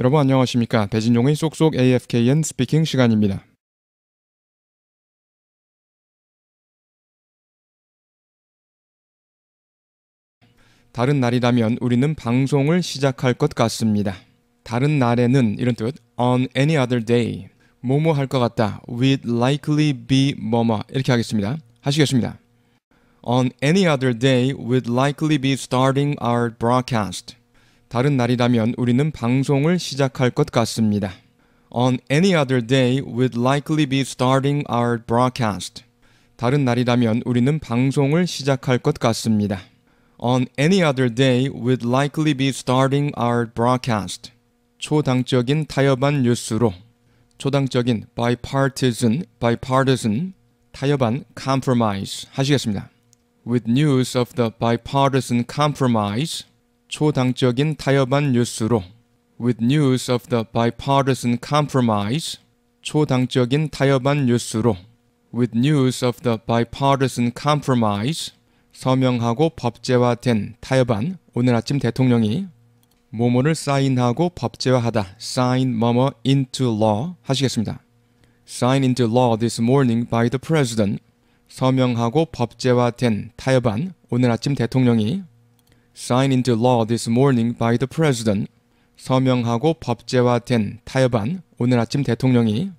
여러분 안녕하십니까? 배진종의 쏙쏙 AFKN 스피킹 시간입니다. 다른 날이라면 우리는 방송을 시작할 것 같습니다. 다른 날에는 이런 뜻 on any other day 뭐뭐 할 것 같다 would likely be 뭐뭐 이렇게 하겠습니다. 하시겠습니다. on any other day would likely be starting our broadcast 다른 날이라면 우리는 방송을 시작할 것 같습니다. On any other day, we'd likely be starting our broadcast. 다른 날이라면 우리는 방송을 시작할 것 같습니다. On any other day, we'd likely be starting our broadcast. 초당적인 타협안 뉴스로 초당적인 bipartisan, bipartisan 타협안 compromise 하시겠습니다. With news of the bipartisan compromise 초당적인 타협안 뉴스로 With news of the bipartisan compromise 초당적인 타협안 뉴스로 With news of the bipartisan compromise 서명하고 법제화된 타협안 오늘 아침 대통령이 모모를 사인하고 법제화하다 sign 뭐뭐 into law 하시겠습니다. sign into law this morning by the president 서명하고 법제화된 타협안 오늘 아침 대통령이 signed into law this morning by the president. 서명하고 법제화된 타협안 오늘 아침 대통령이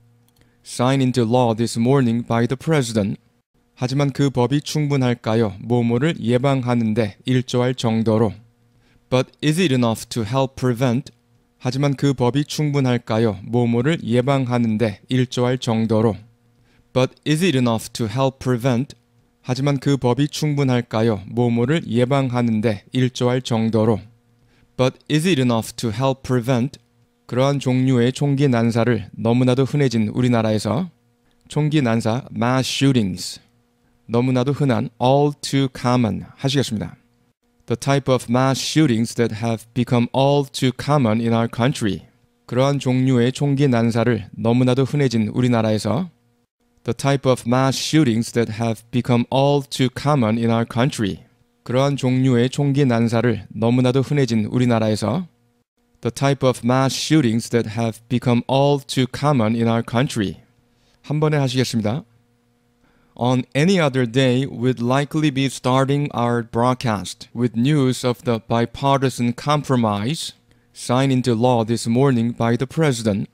signed into law this morning by the president. 하지만 그 법이 충분할까요? 모모를 예방하는데 일조할 정도로. But is it enough to help prevent? 하지만 그 법이 충분할까요? 모모를 예방하는데 일조할 정도로. But is it enough to help prevent? 하지만 그 법이 충분할까요? 모모를 예방하는데 일조할 정도로. But is it enough to help prevent? 그러한 종류의 총기 난사를 너무나도 흔해진 우리나라에서 총기 난사 mass shootings 너무나도 흔한 all too common 하시겠습니다. The type of mass shootings that have become all too common in our country. 그러한 종류의 총기 난사를 너무나도 흔해진 우리나라에서 the type of mass shootings that have become all too common in our country. 그러한 종류의 총기 난사를 너무나도 흔해진 우리나라에서 the type of mass shootings that have become all too common in our country. 한 번에 하시겠습니다. On any other day, we'd likely be starting our broadcast with news of the bipartisan compromise signed into law this morning by the president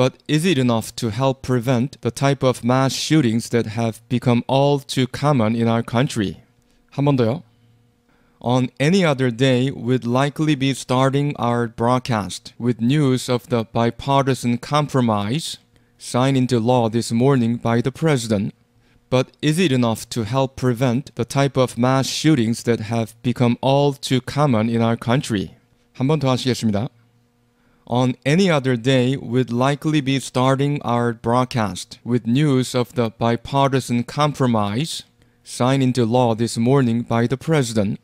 but is it enough to help prevent the type of mass shootings that have become all too common in our country? 한 번 더요. On any other day, we'd likely be starting our broadcast with news of the bipartisan compromise signed into law this morning by the president. But is it enough to help prevent the type of mass shootings that have become all too common in our country? 한 번 더 하시겠습니다 on any other day we would likely be starting our broadcast with news of the bipartisan compromise signed into law this morning by the president.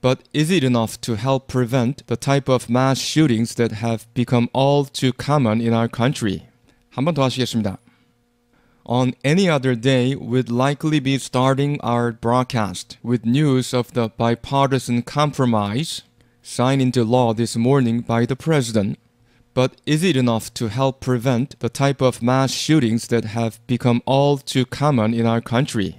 But is it enough to help prevent the type of mass shootings that have become all too common in our country? 한더 하시겠습니다. On any other day, we'd likely be starting our broadcast with news of the bipartisan compromise signed into law this morning by the president but is it enough to help prevent the type of mass shootings that have become all too common in our country?